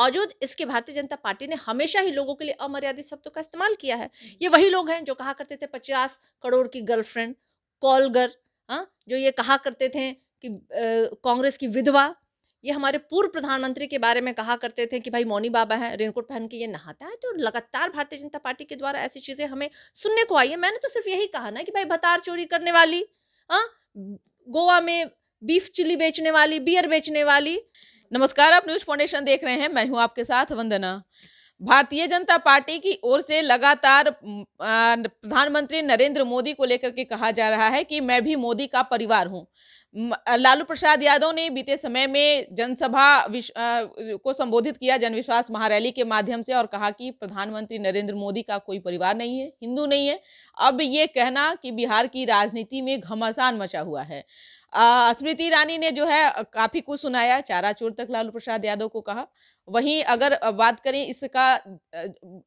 मौजूद इसके भारतीय जनता पार्टी ने हमेशा ही लोगों के लिए अमर्यादित शब्दों का इस्तेमाल किया है हम्म। ये वही लोग हैं जो कहा करते थे पचास करोड़ की गर्लफ्रेंड कॉलगर हाँ, जो ये कहा करते थे कि कांग्रेस की विधवा ये हमारे पूर्व प्रधानमंत्री के बारे में कहा करते थे कि भाई मौनी बाबा हैं रेनकोट पहन के ये नहाता है तो लगातार भारतीय जनता पार्टी के द्वारा ऐसी चीज़ें हमें सुनने को आई है मैंने तो सिर्फ यही कहा ना कि भाई भतार चोरी करने वाली हाँ गोवा में बीफ चिली बेचने वाली बियर बेचने वाली नमस्कार आप न्यूज फाउंडेशन देख रहे हैं मैं हूं आपके साथ वंदना भारतीय जनता पार्टी की ओर से लगातार प्रधानमंत्री नरेंद्र मोदी को लेकर के कहा जा रहा है कि मैं भी मोदी का परिवार हूं लालू प्रसाद यादव ने बीते समय में जनसभा को संबोधित किया जनविश्वास महारैली के माध्यम से और कहा कि प्रधानमंत्री नरेंद्र मोदी का कोई परिवार नहीं है हिंदू नहीं है अब ये कहना कि बिहार की राजनीति में घमासान मचा हुआ है स्मृति ईरानी ने जो है काफ़ी कुछ सुनाया चारा चोर तक लालू प्रसाद यादव को कहा वहीं अगर बात करें इसका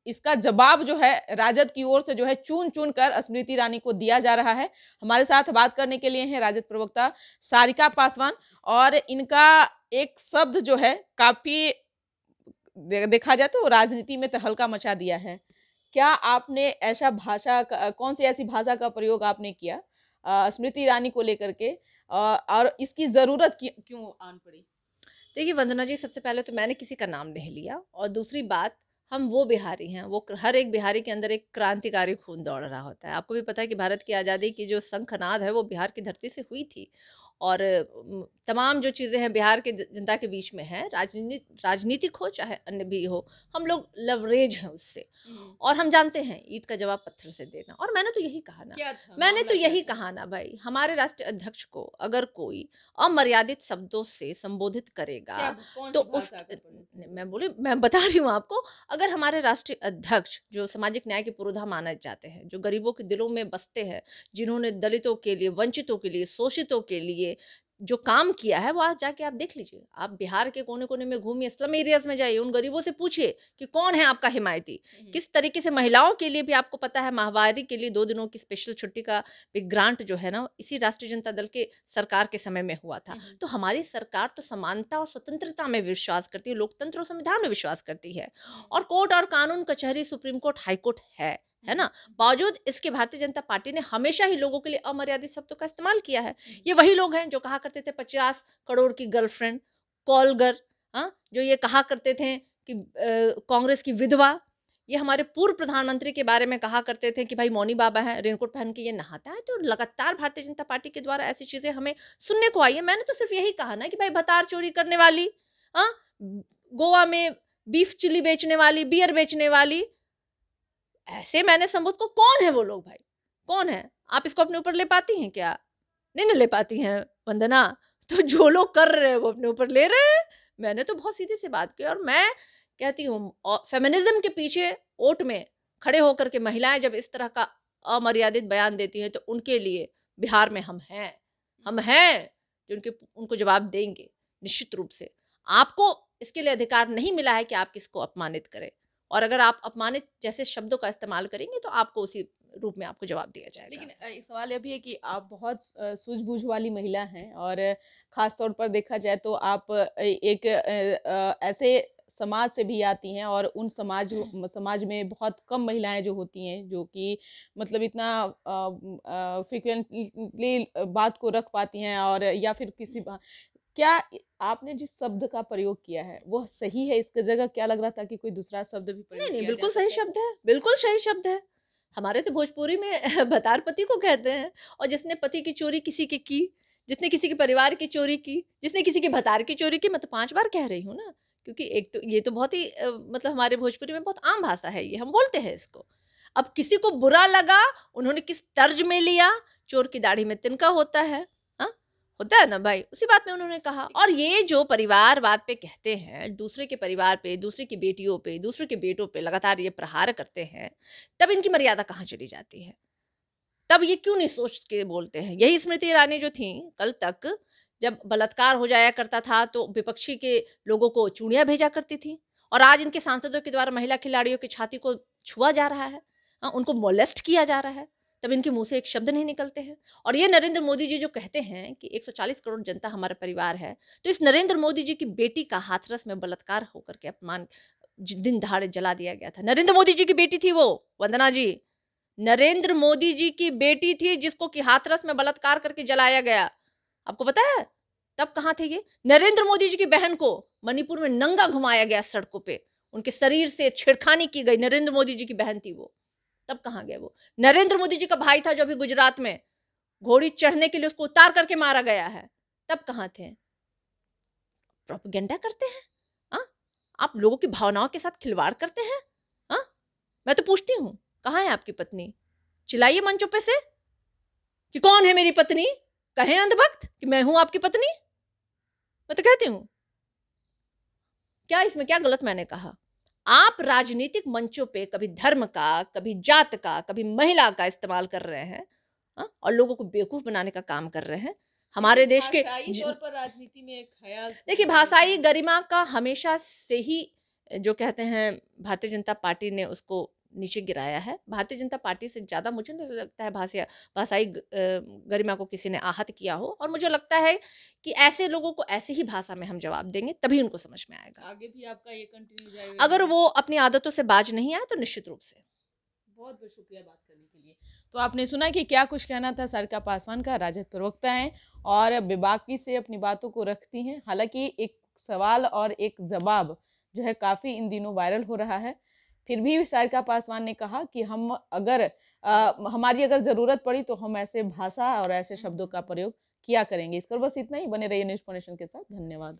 इसका जवाब जो है राजद की ओर से जो है चुन चुन कर स्मृति ईरानी को दिया जा रहा है हमारे साथ बात करने के लिए हैं राजद प्रवक्ता सारिका पासवान और इनका एक शब्द जो है काफी देखा जाए तो राजनीति में हल्का मचा दिया है क्या आपने ऐसा भाषा कौन सी ऐसी भाषा का प्रयोग आपने किया स्मृति ईरानी को लेकर के और इसकी ज़रूरत क्यों आन पड़ी देखिए वंदना जी सबसे पहले तो मैंने किसी का नाम नहीं लिया और दूसरी बात हम वो बिहारी हैं वो हर एक बिहारी के अंदर एक क्रांतिकारी खून दौड़ रहा होता है आपको भी पता है कि भारत की आज़ादी की जो शंखनाद है वो बिहार की धरती से हुई थी और तमाम जो चीज़ें हैं बिहार के जनता के बीच में है राजनीति राजनीतिक हो चाहे अन्य भी हो हम लोग लवरेज हैं उससे हम्म। और हम जानते हैं ईट का जवाब पत्थर से देना और मैंने तो यही कहा ना मैंने तो यही कहा ना भाई हमारे राष्ट्रीय अध्यक्ष को अगर कोई अमर्यादित शब्दों से संबोधित करेगा तो उस मैं बोली मैं बता रही हूँ आपको अगर हमारे राष्ट्रीय अध्यक्ष जो सामाजिक न्याय के पुरोधा माना जाते हैं जो गरीबों के दिलों में बसते हैं जिन्होंने दलितों के लिए वंचितों के लिए शोषितों के लिए लिए जो काम किया है वो आज जाके आप देख लीजिए आप बिहार के कोने कोने में घूमिए स्लम एरियाज में जाइए उन गरीबों से पूछिए कि कौन है आपका हिमायती किस तरीके से महिलाओं के लिए भी आपको पता है माहवारी के लिए दो दिनों की स्पेशल छुट्टी का एक ग्रांट जो है ना इसी राष्ट्रीय जनता दल के सरकार के समय में हुआ था तो हमारी सरकार तो समानता और स्वतंत्रता में विश्वास करती है लोकतंत्र और संविधान में विश्वास करती है और कोर्ट और कानून कचहरी सुप्रीम कोर्ट हाईकोर्ट है है ना बावजूद इसके भारतीय जनता पार्टी ने हमेशा ही लोगों के लिए अमर्यादित शब्दों का इस्तेमाल किया है ये वही लोग हैं जो कहा करते थे पचास करोड़ की गर्लफ्रेंड कॉलगर हाँ जो ये कहा करते थे कि कांग्रेस की विधवा ये हमारे पूर्व प्रधानमंत्री के बारे में कहा करते थे कि भाई मौनी बाबा है रेनकोट पहन के ये नहाता है तो लगातार भारतीय जनता पार्टी के द्वारा ऐसी चीज़ें हमें सुनने को आई है मैंने तो सिर्फ यही कहा ना कि भाई भतार चोरी करने वाली हाँ गोवा में बीफ चिली बेचने वाली बियर बेचने वाली ऐसे मैंने संबोध को तो कौन है वो लोग भाई कौन है आप इसको अपने ऊपर ले पाती हैं क्या नहीं ना ले पाती हैं वंदना तो जो लोग कर रहे हैं वो अपने ऊपर ले रहे हैं मैंने तो बहुत सीधी सी बात की और मैं कहती हूँ फेमिनिज्म के पीछे ओट में खड़े होकर के महिलाएं जब इस तरह का अमर्यादित बयान देती हैं तो उनके लिए बिहार में हम हैं हम हैं जो उनके उनको जवाब देंगे निश्चित रूप से आपको इसके लिए अधिकार नहीं मिला है कि आप किसको अपमानित करें और अगर आप अपमानित जैसे शब्दों का इस्तेमाल करेंगे तो आपको उसी रूप में आपको जवाब दिया जाएगा लेकिन एक सवाल यह भी है कि आप बहुत सूझबूझ वाली महिला हैं और ख़ास तौर पर देखा जाए तो आप एक ऐसे समाज से भी आती हैं और उन समाज समाज में बहुत कम महिलाएं जो होती हैं जो कि मतलब इतना फ्रिक्वेंटली बात को रख पाती हैं और या फिर किसी क्या आपने जिस शब्द का प्रयोग किया है वो सही है इसके जगह क्या लग रहा था कि कोई दूसरा शब्द भी नहीं नहीं बिल्कुल सही शब्द है बिल्कुल सही शब्द है हमारे तो भोजपुरी में भतार पति को कहते हैं और जिसने पति की चोरी किसी की की जिसने किसी के परिवार की चोरी की जिसने किसी के भतार की चोरी की मैं तो पांच बार कह रही हूँ ना क्योंकि एक तो ये तो बहुत ही मतलब हमारे भोजपुरी में बहुत आम भाषा है ये हम बोलते हैं इसको अब किसी को बुरा लगा उन्होंने किस तर्ज में लिया चोर की दाढ़ी में तिनका होता है होता है ना भाई उसी बात में उन्होंने कहा और ये जो परिवारवाद पे कहते हैं दूसरे के परिवार पे दूसरे की बेटियों पे दूसरे के बेटों पे लगातार ये प्रहार करते हैं तब इनकी मर्यादा कहाँ चली जाती है तब ये क्यों नहीं सोच के बोलते हैं यही स्मृति ईरानी जो थी कल तक जब बलात्कार हो जाया करता था तो विपक्षी के लोगों को चूड़ियाँ भेजा करती थी और आज इनके सांसदों के द्वारा महिला खिलाड़ियों की छाती को छुआ जा रहा है हाँ, उनको मोलेस्ट किया जा रहा है तब इनके मुंह से एक शब्द नहीं निकलते हैं और ये नरेंद्र मोदी जी जो कहते हैं कि 140 करोड़ जनता हमारा परिवार है तो इस नरेंद्र मोदी जी की बेटी का हाथरस में बलात्कार होकर के अपमान दिन दहाड़े जला दिया गया था नरेंद्र मोदी जी की बेटी थी वो वंदना जी नरेंद्र मोदी जी की बेटी थी जिसको कि हाथरस में बलात्कार करके जलाया गया आपको पता है तब कहाँ थे ये नरेंद्र मोदी जी की बहन को मणिपुर में नंगा घुमाया गया सड़कों पे उनके शरीर से छेड़खानी की गई नरेंद्र मोदी जी की बहन थी वो तब कहाँ गया वो नरेंद्र मोदी जी का भाई था जो अभी गुजरात में घोड़ी चढ़ने के लिए उसको उतार करके मारा गया है तब कहाँ थे प्रोपोगेंडा करते हैं आ? हाँ? आप लोगों की भावनाओं के साथ खिलवाड़ करते हैं आ? हाँ? मैं तो पूछती हूँ कहाँ है आपकी पत्नी चिल्लाइए मंचों पे से कि कौन है मेरी पत्नी कहे अंधभक्त कि मैं हूं आपकी पत्नी मैं तो कहती हूँ क्या इसमें क्या गलत मैंने कहा आप राजनीतिक मंचों पे कभी धर्म का कभी जात का कभी महिला का इस्तेमाल कर रहे हैं हाँ, और लोगों को बेवकूफ बनाने का काम कर रहे हैं हमारे देश के पर राजनीति में एक ख्याल तो देखिए भाषाई गरिमा का हमेशा से ही जो कहते हैं भारतीय जनता पार्टी ने उसको नीचे गिराया है भारतीय जनता पार्टी से ज़्यादा मुझे नहीं लगता है भाषा भाषाई गरिमा को किसी ने आहत किया हो और मुझे लगता है कि ऐसे लोगों को ऐसे ही भाषा में हम जवाब देंगे तभी उनको समझ में आएगा आगे भी आपका ये कंटिन्यू जाएगा अगर वो अपनी आदतों से बाज नहीं आए तो निश्चित रूप से बहुत बहुत शुक्रिया बात करने के लिए तो आपने सुना कि क्या कुछ कहना था सरका पासवान का राजद प्रवक्ता है और बेबाकी से अपनी बातों को रखती हैं हालांकि एक सवाल और एक जवाब जो है काफ़ी इन दिनों वायरल हो रहा है फिर भी सारिका पासवान ने कहा कि हम अगर आ, हमारी अगर ज़रूरत पड़ी तो हम ऐसे भाषा और ऐसे शब्दों का प्रयोग किया करेंगे इस पर बस इतना ही बने रहिए न्यूज फाउंडेशन के साथ धन्यवाद